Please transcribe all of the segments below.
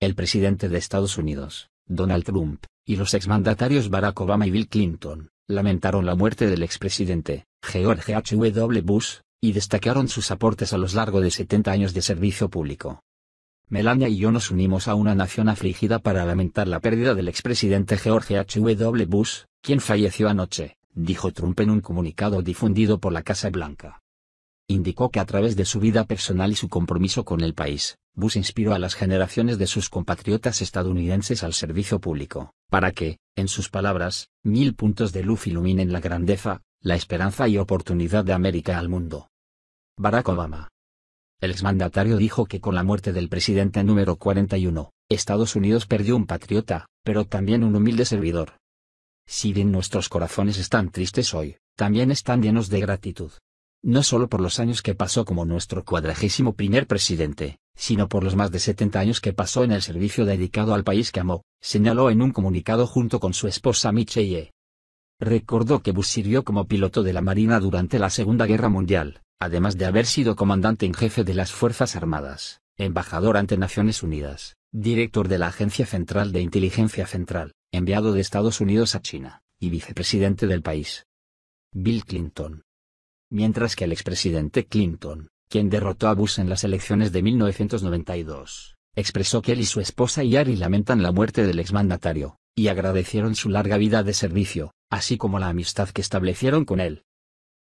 el presidente de Estados Unidos, Donald Trump, y los exmandatarios Barack Obama y Bill Clinton, lamentaron la muerte del expresidente, George H.W. Bush, y destacaron sus aportes a lo largo de 70 años de servicio público. Melania y yo nos unimos a una nación afligida para lamentar la pérdida del expresidente George H.W. Bush, quien falleció anoche, dijo Trump en un comunicado difundido por la Casa Blanca. Indicó que a través de su vida personal y su compromiso con el país, Bush inspiró a las generaciones de sus compatriotas estadounidenses al servicio público, para que, en sus palabras, mil puntos de luz iluminen la grandeza, la esperanza y oportunidad de América al mundo. Barack Obama. El exmandatario dijo que con la muerte del presidente número 41, Estados Unidos perdió un patriota, pero también un humilde servidor. Si bien nuestros corazones están tristes hoy, también están llenos de gratitud. No solo por los años que pasó como nuestro cuadragésimo primer presidente, sino por los más de 70 años que pasó en el servicio dedicado al país que amó, señaló en un comunicado junto con su esposa Michelle. Recordó que Bush sirvió como piloto de la Marina durante la Segunda Guerra Mundial, además de haber sido comandante en jefe de las Fuerzas Armadas, embajador ante Naciones Unidas, director de la Agencia Central de Inteligencia Central, enviado de Estados Unidos a China, y vicepresidente del país. Bill Clinton. Mientras que el expresidente Clinton, quien derrotó a Bush en las elecciones de 1992, expresó que él y su esposa Yari lamentan la muerte del exmandatario, y agradecieron su larga vida de servicio, así como la amistad que establecieron con él.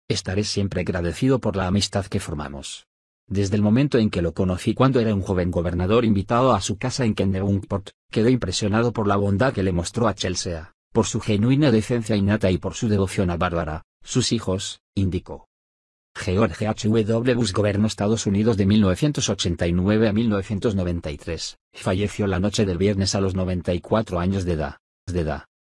Estaré siempre agradecido por la amistad que formamos. Desde el momento en que lo conocí cuando era un joven gobernador invitado a su casa en Kennebunkport, quedé impresionado por la bondad que le mostró a Chelsea, por su genuina decencia innata y por su devoción a Bárbara, sus hijos, indicó. George H. W. Bush gobernó Estados Unidos de 1989 a 1993, falleció la noche del viernes a los 94 años De edad.